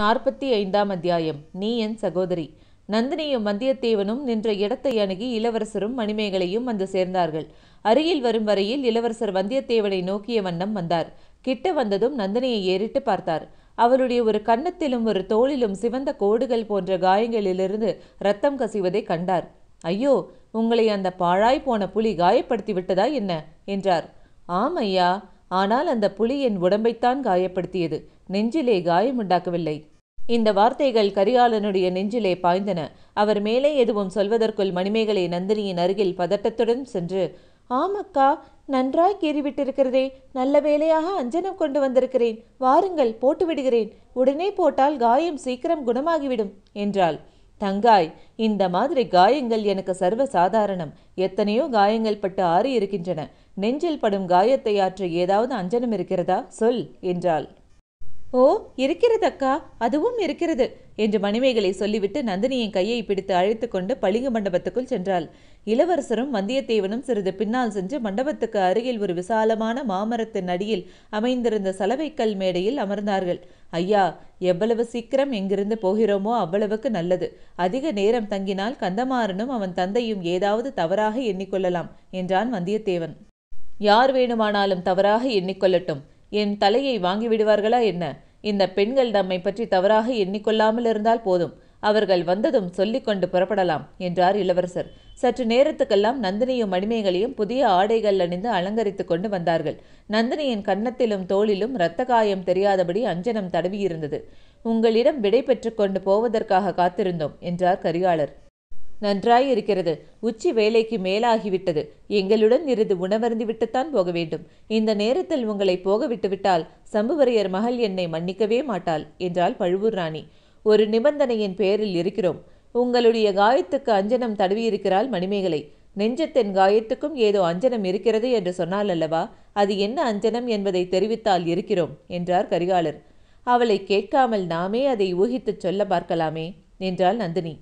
நாற்பத்தி ஐந்தாம் அத்தியாயம் நீ என் சகோதரி நந்தினியும் வந்தியத்தேவனும் நின்ற இடத்தை அணுகி இளவரசரும் மணிமேகலையும் வந்து சேர்ந்தார்கள் அருகில் வரும் வரையில் இளவரசர் வந்தியத்தேவனை நோக்கிய வண்ணம் வந்தார் கிட்ட வந்ததும் நந்தினியை ஏறிட்டு பார்த்தார் அவருடைய ஒரு கன்னத்திலும் ஒரு தோளிலும் சிவந்த கோடுகள் போன்ற காயங்களிலிருந்து ரத்தம் கசிவதை கண்டார் ஐயோ உங்களை அந்த பாழாய் போன புலி காயப்படுத்தி விட்டதா என்ன என்றார் ஆம் ஐயா ஆனால் அந்த புலி என் உடம்பைத்தான் காயப்படுத்தியது நெஞ்சிலே காயம் உண்டாக்கவில்லை இந்த வார்த்தைகள் கரிகாலனுடைய நெஞ்சிலே பாய்ந்தன அவர் மேலே எதுவும் சொல்வதற்குள் மணிமேகலை நந்தினியின் அருகில் பதட்டத்துடன் சென்று ஆமக்கா நன்றாய் கீறிவிட்டிருக்கிறதே நல்ல வேலையாக அஞ்சனம் கொண்டு வந்திருக்கிறேன் வாருங்கள் போட்டு விடுகிறேன் உடனே போட்டால் காயம் சீக்கிரம் குணமாகிவிடும் என்றாள் தங்காய் இந்த மாதிரி காயங்கள் எனக்கு சர்வ சாதாரணம் எத்தனையோ காயங்கள் பட்டு ஆறி இருக்கின்றன நெஞ்சில் படும் காயத்தை ஆற்ற ஏதாவது அஞ்சனம் இருக்கிறதா சொல் என்றாள் ஓ இருக்கிறது அக்கா அதுவும் இருக்கிறது என்று மணிமேகலை சொல்லிவிட்டு நந்தினியின் கையை பிடித்து அழைத்து கொண்டு பளிங்கு மண்டபத்துக்குள் சென்றாள் இளவரசரும் வந்தியத்தேவனும் சிறிது பின்னால் சென்று மண்டபத்துக்கு அருகில் ஒரு விசாலமான மாமரத்தின் அடியில் அமைந்திருந்த சலவைக்கல் மேடையில் அமர்ந்தார்கள் ஐயா எவ்வளவு சீக்கிரம் எங்கிருந்து போகிறோமோ அவ்வளவுக்கு நல்லது அதிக நேரம் தங்கினால் கந்தமாறனும் அவன் தந்தையும் ஏதாவது தவறாக எண்ணிக்கொள்ளலாம் என்றான் வந்தியத்தேவன் யார் வேணுமானாலும் தவறாக எண்ணிக்கொள்ளட்டும் என் தலையை வாங்கி விடுவார்களா என்ன இந்த பெண்கள் தம்மை பற்றி தவறாக எண்ணிக்கொள்ளாமல் இருந்தால் போதும் அவர்கள் வந்ததும் சொல்லிக்கொண்டு புறப்படலாம் என்றார் இளவரசர் சற்று நேரத்துக்கெல்லாம் நந்தினியும் மணிமேகலையும் புதிய ஆடைகள் அணிந்து அலங்கரித்துக் கொண்டு வந்தார்கள் நந்தினியின் கன்னத்திலும் தோளிலும் இரத்த காயம் தெரியாதபடி அஞ்சனம் தடவியிருந்தது உங்களிடம் விடை பெற்று கொண்டு போவதற்காக காத்திருந்தோம் என்றார் கரிகாலர் நன்றாய் இருக்கிறது உச்சி வேலைக்கு மேலாகிவிட்டது எங்களுடன் இருந்து உணவருந்து விட்டுத்தான் போக வேண்டும் இந்த நேரத்தில் உங்களை போக விட்டுவிட்டால் சம்புவரையர் மகள் என்னை மன்னிக்கவே மாட்டாள் என்றாள் பழுவூர் ராணி ஒரு நிபந்தனையின் பேரில் இருக்கிறோம் உங்களுடைய காயத்துக்கு அஞ்சனம் தடுவியிருக்கிறாள் மணிமேகலை நெஞ்சத்தின் காயத்துக்கும் ஏதோ அஞ்சனம் இருக்கிறது என்று சொன்னால் அல்லவா அது என்ன அஞ்சனம் என்பதை தெரிவித்தால் இருக்கிறோம் என்றார் கரிகாலர் அவளை கேட்காமல் நாமே அதை ஊகித்துச் சொல்ல பார்க்கலாமே என்றாள் நந்தினி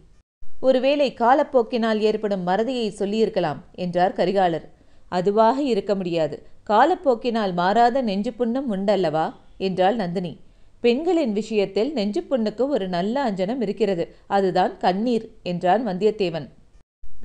ஒருவேளை காலப்போக்கினால் ஏற்படும் மறதியை சொல்லியிருக்கலாம் என்றார் கரிகாலர் அதுவாக இருக்க முடியாது காலப்போக்கினால் மாறாத நெஞ்சு புண்ணம் உண்டல்லவா என்றாள் நந்தினி பெண்களின் விஷயத்தில் நெஞ்சு புண்ணுக்கு ஒரு நல்ல அஞ்சனம் இருக்கிறது அதுதான் கண்ணீர் என்றான் வந்தியத்தேவன்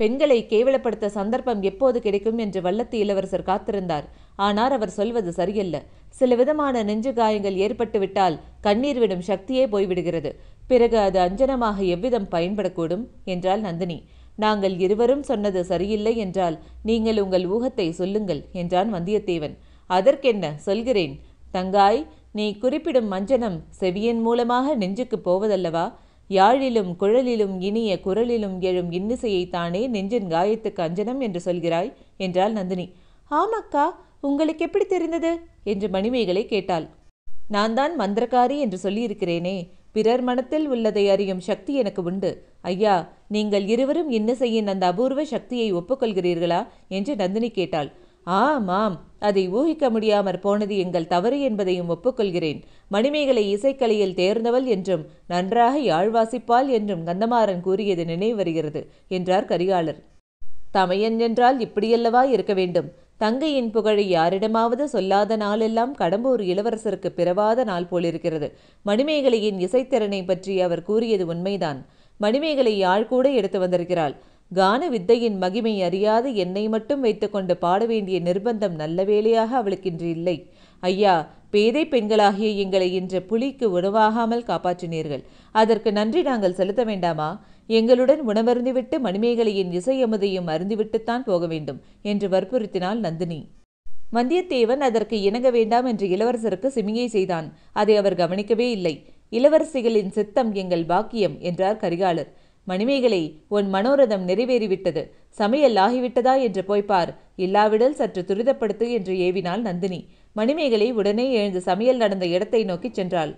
பெண்களை கேவலப்படுத்த சந்தர்ப்பம் எப்போது கிடைக்கும் என்று வல்லத்து இளவரசர் காத்திருந்தார் ஆனால் அவர் சொல்வது சரியல்ல சில விதமான நெஞ்சு காயங்கள் ஏற்பட்டுவிட்டால் கண்ணீர் விடும் சக்தியே போய்விடுகிறது பிறகு அது அஞ்சனமாக எவ்விதம் பயன்படக்கூடும் என்றால் நந்தினி நாங்கள் இருவரும் சொன்னது சரியில்லை என்றால் நீங்கள் உங்கள் ஊகத்தை சொல்லுங்கள் என்றான் வந்தியத்தேவன் அதற்கென்ன சொல்கிறேன் தங்காய் நீ குறிப்பிடும் மஞ்சனம் செவியின் மூலமாக நெஞ்சுக்கு போவதல்லவா யாழிலும் குழலிலும் இனிய குரலிலும் எழும் இன்னிசையைத்தானே நெஞ்சின் காயத்துக்கு அஞ்சனம் என்று சொல்கிறாய் என்றாள் நந்தினி ஆமாக்கா உங்களுக்கு எப்படி தெரிந்தது என்று மணிமேகலை கேட்டாள் நான் தான் மந்திரக்காரி என்று சொல்லியிருக்கிறேனே பிறர் மனத்தில் உள்ளதை அறியும் சக்தி எனக்கு உண்டு ஐயா நீங்கள் இருவரும் என்ன இன்னசையின் அந்த அபூர்வ சக்தியை ஒப்புக்கொள்கிறீர்களா என்று நந்தினி கேட்டாள் ஆம் அதை ஊகிக்க முடியாமற் போனது எங்கள் தவறு என்பதையும் ஒப்புக்கொள்கிறேன் மணிமேகலை இசைக்கலையில் தேர்ந்தவள் என்றும் நன்றாக யாழ்வாசிப்பாள் என்றும் கந்தமாறன் கூறியது நினைவு வருகிறது என்றார் கரிகாலர் தமையன் என்றால் இப்படியல்லவா இருக்க வேண்டும் தங்கையின் புகழை யாரிடமாவது சொல்லாத நாளெல்லாம் கடம்பூர் இளவரசருக்கு பிறவாத நாள் போலிருக்கிறது மணிமேகலையின் இசைத்திறனை பற்றி அவர் கூறியது உண்மைதான் மணிமேகலை யாழ் கூட எடுத்து வந்திருக்கிறாள் கான வித்தையின் மகிமை அறியாது என்னை மட்டும் வைத்துக்கொண்டு பாட வேண்டிய நிர்பந்தம் நல்ல வேலையாக அவளுக்கு இல்லை ஐயா பேதை பெண்களாகிய எங்களை இன்று புலிக்கு உணவாகாமல் காப்பாற்றினீர்கள் அதற்கு நன்றி நாங்கள் செலுத்த வேண்டாமா எங்களுடன் உணவருந்திவிட்டு மணிமேகலையின் இசையமுதையும் அருந்திவிட்டுத்தான் போக வேண்டும் என்று வற்புறுத்தினாள் நந்தினி வந்தியத்தேவன் அதற்கு இணங்க வேண்டாம் என்று இளவரசருக்கு சிமிகை செய்தான் அதை அவர் கவனிக்கவே இல்லை இளவரசிகளின் சித்தம் எங்கள் பாக்கியம் என்றார் கரிகாலர் மணிமேகலை உன் மனோரதம் நிறைவேறிவிட்டது சமையல் ஆகிவிட்டதா என்று போய்ப்பார் இல்லாவிடல் சற்று துரிதப்படுத்து என்று ஏவினாள் நந்தினி மணிமேகலை உடனே எழுந்து சமையல் நடந்த இடத்தை நோக்கிச் சென்றாள்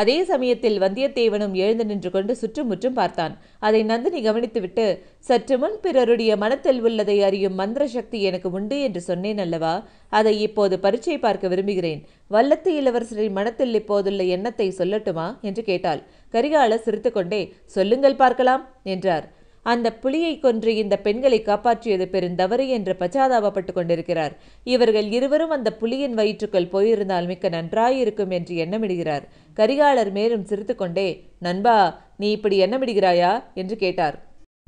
அதே சமயத்தில் வந்தியத்தேவனும் எழுந்து நின்று கொண்டு சுற்றுமுற்றும் பார்த்தான் அதை நந்தினி கவனித்துவிட்டு சற்று முன் பிறருடைய மனத்தில் உள்ளதை அறியும் மந்திர சக்தி எனக்கு உண்டு என்று சொன்னேன் அல்லவா அதை இப்போது பரீட்சை பார்க்க விரும்புகிறேன் வல்லத்து இளவரசரின் மனத்தில் இப்போதுள்ள எண்ணத்தை சொல்லட்டுமா என்று கேட்டாள் கரிகால சிரித்துக்கொண்டே சொல்லுங்கள் பார்க்கலாம் என்றார் அந்த புலியை கொன்று இந்த பெண்களை காப்பாற்றியது பெருந்தவறு என்று பச்சாதாபப்பட்டு கொண்டிருக்கிறார் இவர்கள் இருவரும் அந்த புலியின் வயிற்றுக்குள் போயிருந்தால் மிக்க நன்றாயிருக்கும் என்று எண்ணமிடுகிறார் கரிகாலர் மேலும் சிரித்துக்கொண்டே நண்பா நீ இப்படி எண்ணமிடுகிறாயா என்று கேட்டார்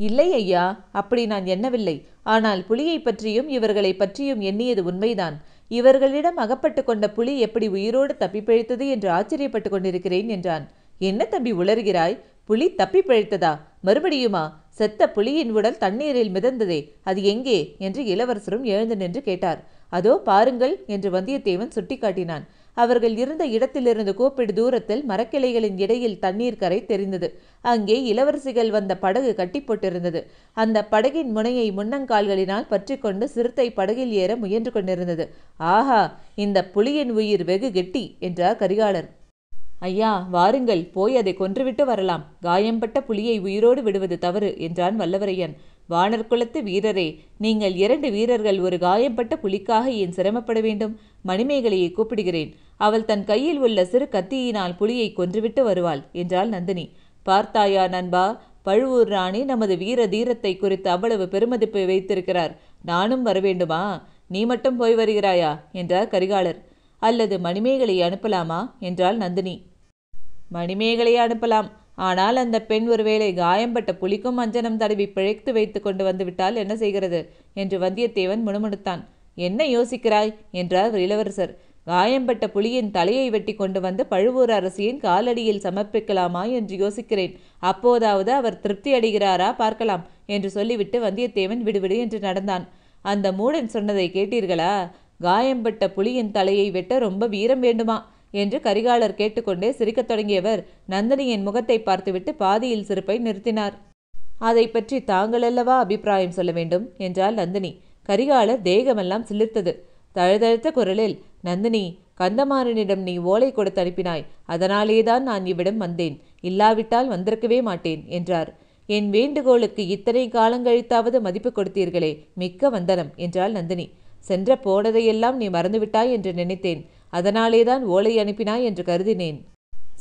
இல்லை ஐயா அப்படி நான் எண்ணவில்லை ஆனால் புலியை பற்றியும் இவர்களை பற்றியும் எண்ணியது உண்மைதான் இவர்களிடம் அகப்பட்டு கொண்ட புலி எப்படி உயிரோடு பிழைத்தது என்று ஆச்சரியப்பட்டு கொண்டிருக்கிறேன் என்றான் என்ன தம்பி உளறுகிறாய் புலி தப்பி பிழைத்ததா மறுபடியுமா செத்த புலியின் உடல் தண்ணீரில் மிதந்ததே அது எங்கே என்று இளவரசரும் எழுந்து நின்று கேட்டார் அதோ பாருங்கள் என்று வந்தியத்தேவன் சுட்டிக்காட்டினான் அவர்கள் இருந்த இடத்திலிருந்து கூப்பிடு தூரத்தில் மரக்கிளைகளின் இடையில் தண்ணீர் கரை தெரிந்தது அங்கே இளவரசிகள் வந்த படகு கட்டிப்போட்டிருந்தது அந்த படகின் முனையை முன்னங்கால்களினால் பற்றி கொண்டு சிறுத்தை படகில் ஏற முயன்று கொண்டிருந்தது ஆஹா இந்த புலியின் உயிர் வெகு கெட்டி என்றார் கரிகாலர் ஐயா வாருங்கள் போய் அதை கொன்றுவிட்டு வரலாம் காயம்பட்ட புலியை உயிரோடு விடுவது தவறு என்றான் வல்லவரையன் வானர் குலத்து வீரரே நீங்கள் இரண்டு வீரர்கள் ஒரு காயம்பட்ட புலிக்காக ஏன் சிரமப்பட வேண்டும் மணிமேகலையை கூப்பிடுகிறேன் அவள் தன் கையில் உள்ள சிறு கத்தியினால் புலியை கொன்றுவிட்டு வருவாள் என்றாள் நந்தினி பார்த்தாயா நண்பா பழுவூர் ராணி நமது வீர தீரத்தை குறித்து அவ்வளவு பெருமதிப்பை வைத்திருக்கிறார் நானும் வரவேண்டுமா நீ மட்டும் போய் வருகிறாயா என்றார் கரிகாலர் அல்லது மணிமேகலை அனுப்பலாமா என்றாள் நந்தினி மணிமேகலை அனுப்பலாம் ஆனால் அந்த பெண் ஒருவேளை காயம்பட்ட புலிக்கும் அஞ்சனம் தடவி பிழைத்து வைத்து கொண்டு வந்துவிட்டால் என்ன செய்கிறது என்று வந்தியத்தேவன் முணுமுணுத்தான் என்ன யோசிக்கிறாய் என்றார் இளவரசர் காயம்பட்ட புலியின் தலையை வெட்டி கொண்டு வந்து பழுவூர் அரசியின் காலடியில் சமர்ப்பிக்கலாமா என்று யோசிக்கிறேன் அப்போதாவது அவர் திருப்தி அடைகிறாரா பார்க்கலாம் என்று சொல்லிவிட்டு வந்தியத்தேவன் விடுவிடு என்று நடந்தான் அந்த மூடன் சொன்னதை கேட்டீர்களா காயம்பட்ட புலியின் தலையை வெட்ட ரொம்ப வீரம் வேண்டுமா என்று கரிகாலர் கேட்டுக்கொண்டே சிரிக்கத் தொடங்கியவர் நந்தினியின் முகத்தை பார்த்துவிட்டு பாதியில் சிரிப்பை நிறுத்தினார் அதை பற்றி தாங்களல்லவா அபிப்பிராயம் சொல்ல வேண்டும் என்றாள் நந்தினி கரிகாலர் தேகமெல்லாம் சிலிர்த்தது தழுதழுத்த குரலில் நந்தினி கந்தமாறனிடம் நீ ஓலை கொடுத்து அனுப்பினாய் அதனாலேதான் நான் இவ்விடம் வந்தேன் இல்லாவிட்டால் வந்திருக்கவே மாட்டேன் என்றார் என் வேண்டுகோளுக்கு இத்தனை காலங்கழித்தாவது மதிப்பு கொடுத்தீர்களே மிக்க வந்தனம் என்றாள் நந்தினி சென்ற போனதையெல்லாம் நீ மறந்துவிட்டாய் என்று நினைத்தேன் அதனாலேதான் ஓலை அனுப்பினாய் என்று கருதினேன்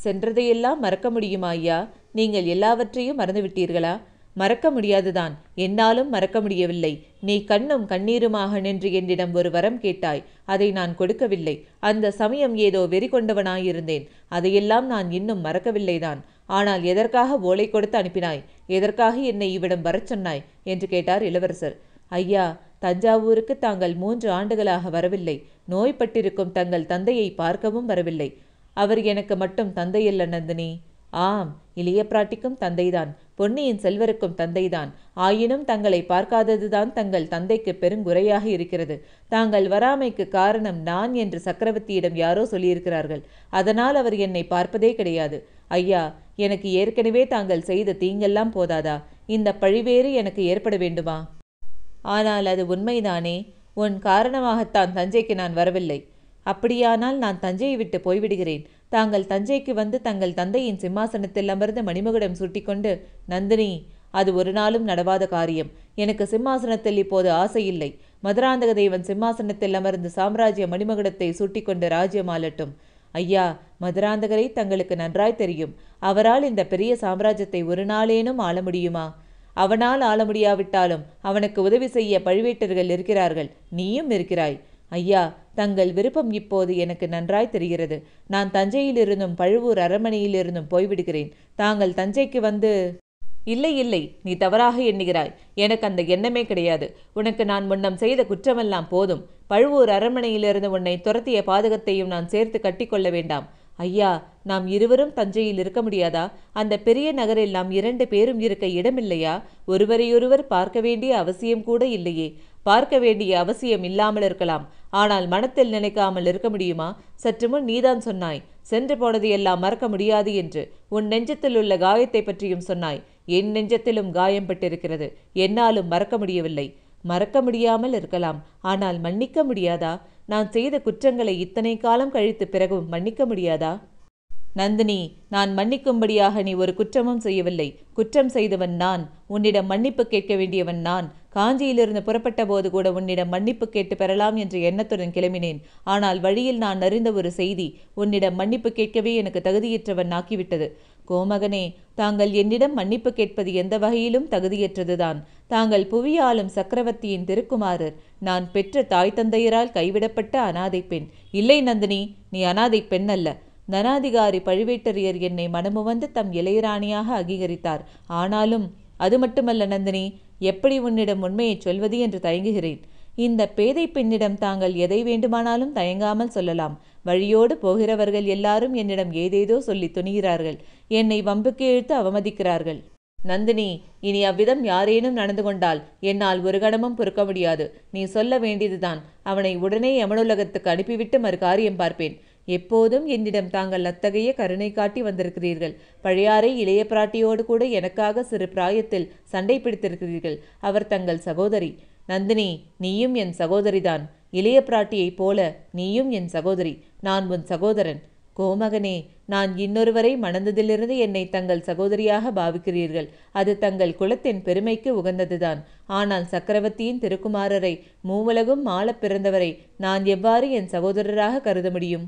சென்றதையெல்லாம் மறக்க முடியுமா ஐயா நீங்கள் எல்லாவற்றையும் மறந்துவிட்டீர்களா மறக்க முடியாதுதான் என்னாலும் மறக்க முடியவில்லை நீ கண்ணும் கண்ணீருமாக நின்று என்னிடம் ஒரு வரம் கேட்டாய் அதை நான் கொடுக்கவில்லை அந்த சமயம் ஏதோ வெறி கொண்டவனாயிருந்தேன் அதையெல்லாம் நான் இன்னும் மறக்கவில்லைதான் ஆனால் எதற்காக ஓலை கொடுத்து அனுப்பினாய் எதற்காக என்னை இவ்விடம் வரச் சொன்னாய் என்று கேட்டார் இளவரசர் ஐயா தஞ்சாவூருக்கு தாங்கள் மூன்று ஆண்டுகளாக வரவில்லை நோய்பட்டிருக்கும் தங்கள் தந்தையை பார்க்கவும் வரவில்லை அவர் எனக்கு மட்டும் தந்தையல்ல நந்தினி ஆம் இளைய பிராட்டிக்கும் தந்தைதான் பொன்னியின் செல்வருக்கும் தந்தைதான் ஆயினும் தங்களை பார்க்காததுதான் தங்கள் தந்தைக்கு பெருங்குறையாக இருக்கிறது தாங்கள் வராமைக்கு காரணம் நான் என்று சக்கரவர்த்தியிடம் யாரோ சொல்லியிருக்கிறார்கள் அதனால் அவர் என்னை பார்ப்பதே கிடையாது ஐயா எனக்கு ஏற்கனவே தாங்கள் செய்த தீங்கெல்லாம் போதாதா இந்த பழிவேறு எனக்கு ஏற்பட வேண்டுமா ஆனால் அது உண்மைதானே உன் காரணமாகத்தான் தஞ்சைக்கு நான் வரவில்லை அப்படியானால் நான் தஞ்சையை விட்டு போய்விடுகிறேன் தாங்கள் தஞ்சைக்கு வந்து தங்கள் தந்தையின் சிம்மாசனத்தில் அமர்ந்து மணிமகுடம் சுட்டிக்கொண்டு நந்தினி அது ஒரு நாளும் நடவாத காரியம் எனக்கு சிம்மாசனத்தில் இப்போது ஆசை இல்லை மதுராந்தக தேவன் சிம்மாசனத்தில் அமர்ந்து சாம்ராஜ்ய மணிமகுடத்தை சுட்டிக்கொண்டு ராஜ்யம் ஆளட்டும் ஐயா மதுராந்தகரை தங்களுக்கு நன்றாய் தெரியும் அவரால் இந்த பெரிய சாம்ராஜ்யத்தை ஒரு நாளேனும் ஆள முடியுமா அவனால் ஆள முடியாவிட்டாலும் அவனுக்கு உதவி செய்ய பழுவேட்டர்கள் இருக்கிறார்கள் நீயும் இருக்கிறாய் ஐயா தங்கள் விருப்பம் இப்போது எனக்கு நன்றாய் தெரிகிறது நான் தஞ்சையிலிருந்தும் பழுவூர் அரண்மனையிலிருந்தும் போய்விடுகிறேன் தாங்கள் தஞ்சைக்கு வந்து இல்லை இல்லை நீ தவறாக எண்ணுகிறாய் எனக்கு அந்த எண்ணமே கிடையாது உனக்கு நான் முன்னம் செய்த குற்றமெல்லாம் போதும் பழுவூர் அரண்மனையிலிருந்து உன்னை துரத்திய பாதகத்தையும் நான் சேர்த்து கட்டிக்கொள்ள வேண்டாம் ஐயா நாம் இருவரும் தஞ்சையில் இருக்க முடியாதா அந்த பெரிய நகரில் நாம் இரண்டு பேரும் இருக்க இடமில்லையா ஒருவரையொருவர் பார்க்க வேண்டிய அவசியம் கூட இல்லையே பார்க்க வேண்டிய அவசியம் இல்லாமல் இருக்கலாம் ஆனால் மனத்தில் நினைக்காமல் இருக்க முடியுமா சற்று முன் நீதான் சொன்னாய் சென்று போனது எல்லாம் மறக்க முடியாது என்று உன் நெஞ்சத்தில் உள்ள காயத்தை பற்றியும் சொன்னாய் என் நெஞ்சத்திலும் காயம் பட்டிருக்கிறது என்னாலும் மறக்க முடியவில்லை மறக்க முடியாமல் இருக்கலாம் ஆனால் மன்னிக்க முடியாதா நான் செய்த குற்றங்களை இத்தனை காலம் கழித்து பிறகும் மன்னிக்க முடியாதா நந்தினி நான் மன்னிக்கும்படியாக நீ ஒரு குற்றமும் செய்யவில்லை குற்றம் செய்தவன் நான் உன்னிடம் மன்னிப்பு கேட்க வேண்டியவன் நான் காஞ்சியிலிருந்து புறப்பட்ட போது கூட உன்னிடம் மன்னிப்பு கேட்டு பெறலாம் என்ற எண்ணத்துடன் கிளம்பினேன் ஆனால் வழியில் நான் அறிந்த ஒரு செய்தி உன்னிடம் மன்னிப்பு கேட்கவே எனக்கு தகுதியற்றவன் ஆக்கிவிட்டது கோமகனே தாங்கள் என்னிடம் மன்னிப்பு கேட்பது எந்த வகையிலும் தகுதியற்றதுதான் தாங்கள் புவியாலும் சக்கரவர்த்தியின் திருக்குமாரர் நான் பெற்ற தாய் தந்தையரால் கைவிடப்பட்ட அனாதை பெண் இல்லை நந்தினி நீ அனாதை பெண் அல்ல நனாதிகாரி பழுவேட்டரையர் என்னை மனமுவந்து தம் இளையராணியாக அங்கீகரித்தார் ஆனாலும் அது மட்டுமல்ல நந்தினி எப்படி உன்னிடம் உண்மையை சொல்வது என்று தயங்குகிறேன் இந்த பேதை பெண்ணிடம் தாங்கள் எதை வேண்டுமானாலும் தயங்காமல் சொல்லலாம் வழியோடு போகிறவர்கள் எல்லாரும் என்னிடம் ஏதேதோ சொல்லி துணிகிறார்கள் என்னை வம்புக்கு இழுத்து அவமதிக்கிறார்கள் நந்தினி இனி அவ்விதம் யாரேனும் நடந்து கொண்டால் என்னால் ஒரு கணமும் பொறுக்க முடியாது நீ சொல்ல வேண்டியதுதான் அவனை உடனே யமனுலகத்துக்கு அனுப்பிவிட்டு மறு காரியம் பார்ப்பேன் எப்போதும் என்னிடம் தாங்கள் அத்தகைய கருணை காட்டி வந்திருக்கிறீர்கள் பழையாறை இளைய பிராட்டியோடு கூட எனக்காக சிறு பிராயத்தில் சண்டை பிடித்திருக்கிறீர்கள் அவர் தங்கள் சகோதரி நந்தினி நீயும் என் சகோதரிதான் இளைய பிராட்டியைப் போல நீயும் என் சகோதரி நான் உன் சகோதரன் கோமகனே நான் இன்னொருவரை மணந்ததிலிருந்து என்னை தங்கள் சகோதரியாக பாவிக்கிறீர்கள் அது தங்கள் குலத்தின் பெருமைக்கு உகந்ததுதான் ஆனால் சக்கரவர்த்தியின் திருக்குமாரரை மூவுலகும் மாலப் பிறந்தவரை நான் எவ்வாறு என் சகோதரராக கருத முடியும்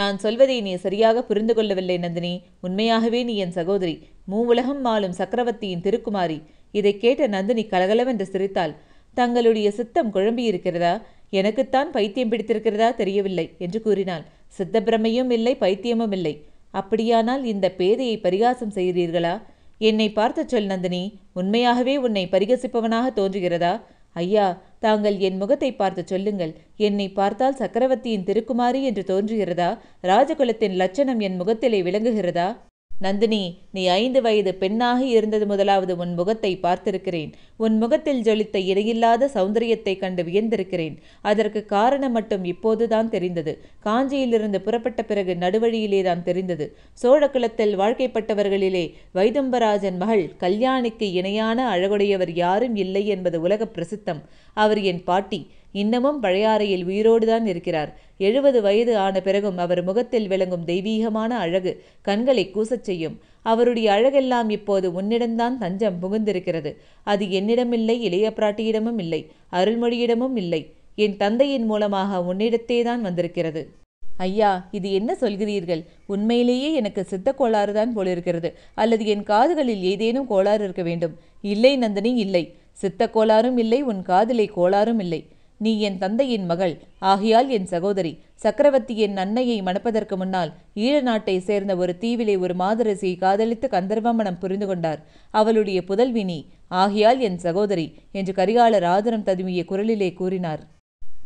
நான் சொல்வதை நீ சரியாக புரிந்து கொள்ளவில்லை நந்தினி உண்மையாகவே நீ என் சகோதரி மூவுலகம் மாலும் சக்கரவர்த்தியின் திருக்குமாரி இதை கேட்ட நந்தினி கலகலவென்று சிரித்தாள் தங்களுடைய சித்தம் குழம்பியிருக்கிறதா எனக்குத்தான் பைத்தியம் பிடித்திருக்கிறதா தெரியவில்லை என்று கூறினான் சித்தப்பிரமையும் இல்லை பைத்தியமும் இல்லை அப்படியானால் இந்த பேதையை பரிகாசம் செய்கிறீர்களா என்னை பார்த்த சொல் நந்தினி உண்மையாகவே உன்னை பரிகசிப்பவனாக தோன்றுகிறதா ஐயா தாங்கள் என் முகத்தை பார்த்து சொல்லுங்கள் என்னை பார்த்தால் சக்கரவர்த்தியின் திருக்குமாரி என்று தோன்றுகிறதா ராஜகுலத்தின் லட்சணம் என் முகத்திலே விளங்குகிறதா நந்தினி நீ ஐந்து வயது பெண்ணாக இருந்தது முதலாவது உன் முகத்தை பார்த்திருக்கிறேன் உன் முகத்தில் ஜொலித்த இடையில்லாத சௌந்தரியத்தை கண்டு வியந்திருக்கிறேன் அதற்கு காரணம் மட்டும் இப்போதுதான் தெரிந்தது காஞ்சியிலிருந்து புறப்பட்ட பிறகு நடுவழியிலே தான் தெரிந்தது சோழ குலத்தில் வாழ்க்கைப்பட்டவர்களிலே வைதம்பராஜன் மகள் கல்யாணிக்கு இணையான அழகுடையவர் யாரும் இல்லை என்பது உலக பிரசித்தம் அவர் என் பாட்டி இன்னமும் பழையாறையில் உயிரோடுதான் இருக்கிறார் எழுபது வயது ஆன பிறகும் அவர் முகத்தில் விளங்கும் தெய்வீகமான அழகு கண்களை கூசச் செய்யும் அவருடைய அழகெல்லாம் இப்போது உன்னிடம்தான் தஞ்சம் புகுந்திருக்கிறது அது என்னிடமில்லை இளைய பிராட்டியிடமும் இல்லை அருள்மொழியிடமும் இல்லை என் தந்தையின் மூலமாக உன்னிடத்தேதான் வந்திருக்கிறது ஐயா இது என்ன சொல்கிறீர்கள் உண்மையிலேயே எனக்கு சித்த கோளாறுதான் போலிருக்கிறது அல்லது என் காதுகளில் ஏதேனும் கோளாறு இருக்க வேண்டும் இல்லை நந்தினி இல்லை சித்த கோளாறும் இல்லை உன் காதிலே கோளாறும் இல்லை நீ என் தந்தையின் மகள் ஆகியால் என் சகோதரி சக்கரவர்த்தியின் என் அன்னையை மணப்பதற்கு முன்னால் ஈழ நாட்டை சேர்ந்த ஒரு தீவிலை ஒரு மாதரசியை காதலித்து கந்தர்வமனம் புரிந்து கொண்டார் அவளுடைய புதல்வி நீ என் சகோதரி என்று கரிகாலர் ஆதரம் ததுமிய குரலிலே கூறினார்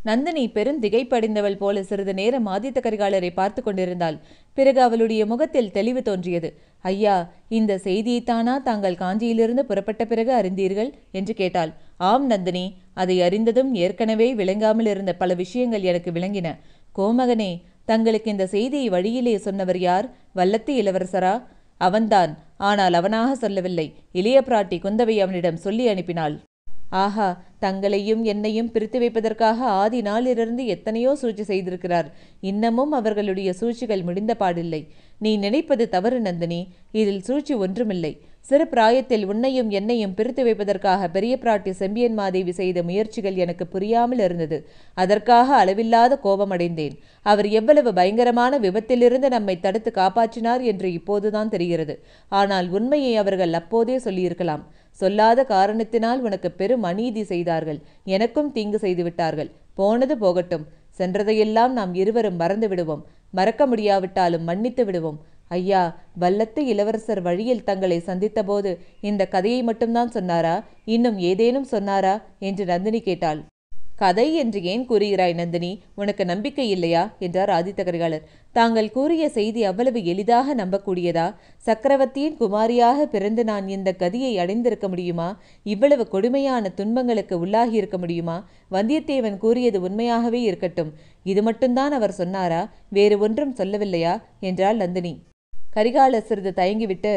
நந்தினி பெருந்திகைப்படைந்தவள் போல சிறிது நேரம் ஆதித்த கரிகாலரை பார்த்து கொண்டிருந்தாள் பிறகு அவளுடைய முகத்தில் தெளிவு தோன்றியது ஐயா இந்த செய்தியைத்தானா தாங்கள் காஞ்சியிலிருந்து புறப்பட்ட பிறகு அறிந்தீர்கள் என்று கேட்டாள் ஆம் நந்தினி அதை அறிந்ததும் ஏற்கனவே விளங்காமல் இருந்த பல விஷயங்கள் எனக்கு விளங்கின கோமகனே தங்களுக்கு இந்த செய்தியை வழியிலே சொன்னவர் யார் வல்லத்து இளவரசரா அவன்தான் ஆனால் அவனாக சொல்லவில்லை இளைய பிராட்டி குந்தவை அவனிடம் சொல்லி அனுப்பினாள் ஆஹா தங்களையும் என்னையும் பிரித்து வைப்பதற்காக ஆதி நாளிலிருந்து எத்தனையோ சூழ்ச்சி செய்திருக்கிறார் இன்னமும் அவர்களுடைய சூழ்ச்சிகள் முடிந்த பாடில்லை நீ நினைப்பது தவறு நந்தினி இதில் சூழ்ச்சி ஒன்றுமில்லை சிறு பிராயத்தில் உன்னையும் என்னையும் பிரித்து வைப்பதற்காக பெரிய பிராட்டி செம்பியன் மாதேவி செய்த முயற்சிகள் எனக்கு புரியாமல் இருந்தது அதற்காக அளவில்லாத கோபமடைந்தேன் அவர் எவ்வளவு பயங்கரமான விபத்திலிருந்து நம்மை தடுத்து காப்பாற்றினார் என்று இப்போதுதான் தெரிகிறது ஆனால் உண்மையை அவர்கள் அப்போதே சொல்லியிருக்கலாம் சொல்லாத காரணத்தினால் உனக்கு பெரும் அநீதி செய்தார்கள் எனக்கும் தீங்கு செய்து விட்டார்கள் போனது போகட்டும் சென்றதையெல்லாம் நாம் இருவரும் மறந்து விடுவோம் மறக்க முடியாவிட்டாலும் மன்னித்து விடுவோம் ஐயா வல்லத்து இளவரசர் வழியில் தங்களை சந்தித்தபோது இந்த கதையை மட்டும்தான் சொன்னாரா இன்னும் ஏதேனும் சொன்னாரா என்று நந்தினி கேட்டாள் கதை என்று ஏன் கூறுகிறாய் நந்தினி உனக்கு நம்பிக்கை இல்லையா என்றார் ஆதித்த கரிகாலர் தாங்கள் கூறிய செய்தி அவ்வளவு எளிதாக நம்பக்கூடியதா சக்கரவர்த்தியின் குமாரியாக பிறந்து நான் இந்த கதியை அடைந்திருக்க முடியுமா இவ்வளவு கொடுமையான துன்பங்களுக்கு உள்ளாகி இருக்க முடியுமா வந்தியத்தேவன் கூறியது உண்மையாகவே இருக்கட்டும் இது மட்டும்தான் அவர் சொன்னாரா வேறு ஒன்றும் சொல்லவில்லையா என்றாள் நந்தினி கரிகால சிறிது தயங்கிவிட்டு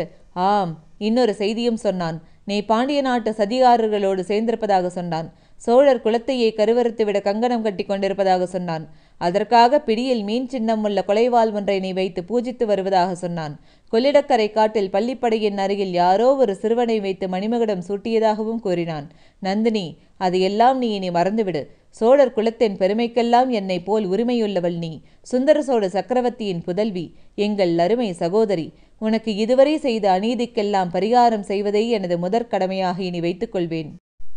ஆம் இன்னொரு செய்தியும் சொன்னான் நீ பாண்டிய நாட்டு சதிகாரர்களோடு சேர்ந்திருப்பதாக சொன்னான் சோழர் குலத்தையே கருவறுத்துவிட கங்கணம் கட்டி கொண்டிருப்பதாக சொன்னான் அதற்காக பிடியில் மீன் சின்னமுள்ள கொலைவாள் ஒன்றை நீ வைத்து பூஜித்து வருவதாக சொன்னான் கொள்ளிடக்கரை காட்டில் பள்ளிப்படையின் அருகில் யாரோ ஒரு சிறுவனை வைத்து மணிமகுடம் சூட்டியதாகவும் கூறினான் நந்தினி அதையெல்லாம் நீ இனி மறந்துவிடு சோழர் குலத்தின் பெருமைக்கெல்லாம் என்னை போல் உரிமையுள்ளவள் நீ சுந்தர சோழ சக்கரவர்த்தியின் புதல்வி எங்கள் அருமை சகோதரி உனக்கு இதுவரை செய்த அநீதிக்கெல்லாம் பரிகாரம் செய்வதை எனது முதற் கடமையாக இனி வைத்துக்கொள்வேன்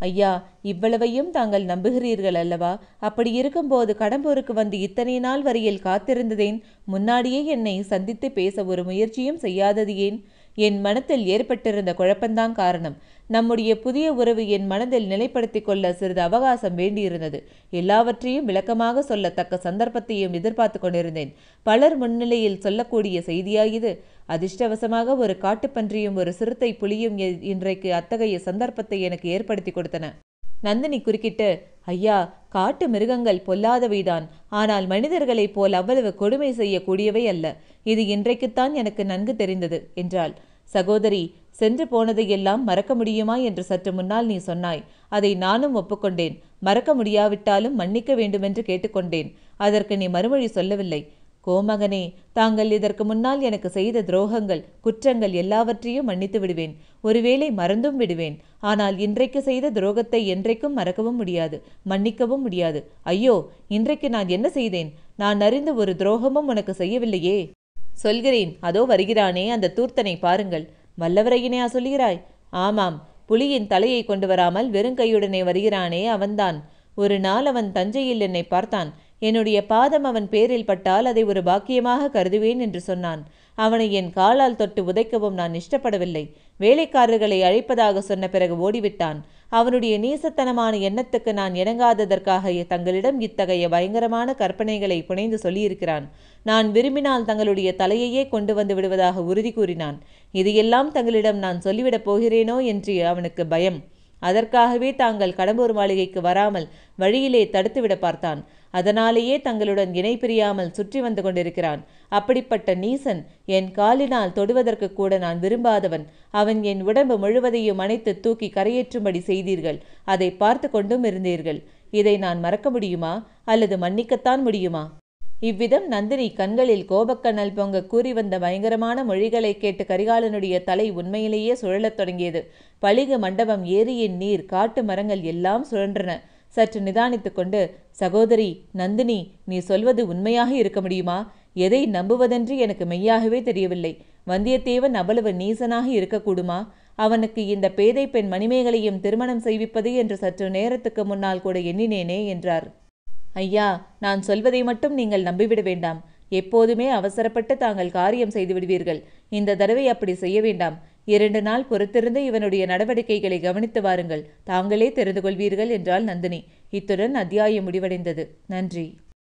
ஐயா இவ்வளவையும் தாங்கள் நம்புகிறீர்கள் அல்லவா அப்படி இருக்கும்போது கடம்பூருக்கு வந்து இத்தனை நாள் வரையில் காத்திருந்ததேன் முன்னாடியே என்னை சந்தித்து பேச ஒரு முயற்சியும் செய்யாதது ஏன் என் மனத்தில் ஏற்பட்டிருந்த குழப்பந்தான் காரணம் நம்முடைய புதிய உறவு என் மனதில் நிலைப்படுத்திக் கொள்ள சிறிது அவகாசம் வேண்டியிருந்தது எல்லாவற்றையும் விளக்கமாக சொல்லத்தக்க சந்தர்ப்பத்தையும் எதிர்பார்த்து கொண்டிருந்தேன் பலர் முன்னிலையில் சொல்லக்கூடிய செய்தியாயுது அதிர்ஷ்டவசமாக ஒரு காட்டுப்பன்றியும் ஒரு சிறுத்தை புலியும் இன்றைக்கு அத்தகைய சந்தர்ப்பத்தை எனக்கு ஏற்படுத்தி கொடுத்தன நந்தினி குறுக்கிட்டு ஐயா காட்டு மிருகங்கள் பொல்லாதவைதான் ஆனால் மனிதர்களைப் போல் அவ்வளவு கொடுமை செய்யக்கூடியவை அல்ல இது இன்றைக்குத்தான் எனக்கு நன்கு தெரிந்தது என்றாள் சகோதரி சென்று போனதையெல்லாம் மறக்க முடியுமா என்று சற்று முன்னால் நீ சொன்னாய் அதை நானும் ஒப்புக்கொண்டேன் மறக்க முடியாவிட்டாலும் மன்னிக்க வேண்டுமென்று கேட்டுக்கொண்டேன் அதற்கு நீ மறுமொழி சொல்லவில்லை கோமகனே தாங்கள் இதற்கு முன்னால் எனக்கு செய்த துரோகங்கள் குற்றங்கள் எல்லாவற்றையும் மன்னித்து விடுவேன் ஒருவேளை மறந்தும் விடுவேன் ஆனால் இன்றைக்கு செய்த துரோகத்தை என்றைக்கும் மறக்கவும் முடியாது மன்னிக்கவும் முடியாது ஐயோ இன்றைக்கு நான் என்ன செய்தேன் நான் அறிந்து ஒரு துரோகமும் உனக்கு செய்யவில்லையே சொல்கிறேன் அதோ வருகிறானே அந்த தூர்த்தனை பாருங்கள் வல்லவரையினையா சொல்கிறாய் ஆமாம் புலியின் தலையை கொண்டு வராமல் வெறுங்கையுடனே வருகிறானே அவன்தான் ஒரு நாள் அவன் தஞ்சையில் என்னை பார்த்தான் என்னுடைய பாதம் அவன் பேரில் பட்டால் அதை ஒரு பாக்கியமாக கருதுவேன் என்று சொன்னான் அவனை என் காலால் தொட்டு உதைக்கவும் நான் இஷ்டப்படவில்லை வேலைக்காரர்களை அழைப்பதாக சொன்ன பிறகு ஓடிவிட்டான் அவனுடைய நீசத்தனமான எண்ணத்துக்கு நான் இணங்காததற்காக தங்களிடம் இத்தகைய பயங்கரமான கற்பனைகளை புனைந்து சொல்லியிருக்கிறான் நான் விரும்பினால் தங்களுடைய தலையையே கொண்டு வந்து விடுவதாக உறுதி கூறினான் இது எல்லாம் தங்களிடம் நான் சொல்லிவிடப் போகிறேனோ என்று அவனுக்கு பயம் அதற்காகவே தாங்கள் கடம்பூர் மாளிகைக்கு வராமல் வழியிலே தடுத்துவிட பார்த்தான் அதனாலேயே தங்களுடன் இணை பிரியாமல் சுற்றி வந்து கொண்டிருக்கிறான் அப்படிப்பட்ட நீசன் என் காலினால் தொடுவதற்கு கூட நான் விரும்பாதவன் அவன் என் உடம்பு முழுவதையும் அணைத்து தூக்கி கரையேற்றும்படி செய்தீர்கள் அதை பார்த்து கொண்டும் இருந்தீர்கள் இதை நான் மறக்க முடியுமா அல்லது மன்னிக்கத்தான் முடியுமா இவ்விதம் நந்தினி கண்களில் கோபக்கண்ணல் பொங்க கூறி வந்த பயங்கரமான மொழிகளை கேட்டு கரிகாலனுடைய தலை உண்மையிலேயே சுழலத் தொடங்கியது பளிக மண்டபம் ஏரியின் நீர் காட்டு மரங்கள் எல்லாம் சுழன்றன சற்று நிதானித்து கொண்டு சகோதரி நந்தினி நீ சொல்வது உண்மையாக இருக்க முடியுமா எதை நம்புவதென்று எனக்கு மெய்யாகவே தெரியவில்லை வந்தியத்தேவன் அவ்வளவு நீசனாக இருக்கக்கூடுமா அவனுக்கு இந்த பேதை பெண் மணிமேகலையும் திருமணம் செய்விப்பது என்று சற்று நேரத்துக்கு முன்னால் கூட எண்ணினேனே என்றார் ஐயா நான் சொல்வதை மட்டும் நீங்கள் நம்பிவிட வேண்டாம் எப்போதுமே அவசரப்பட்டு தாங்கள் காரியம் செய்து விடுவீர்கள் இந்த தடவை அப்படி செய்ய வேண்டாம் இரண்டு நாள் பொறுத்திருந்து இவனுடைய நடவடிக்கைகளை கவனித்து வாருங்கள் தாங்களே தெரிந்து கொள்வீர்கள் என்றாள் நந்தினி இத்துடன் அத்தியாயம் முடிவடைந்தது நன்றி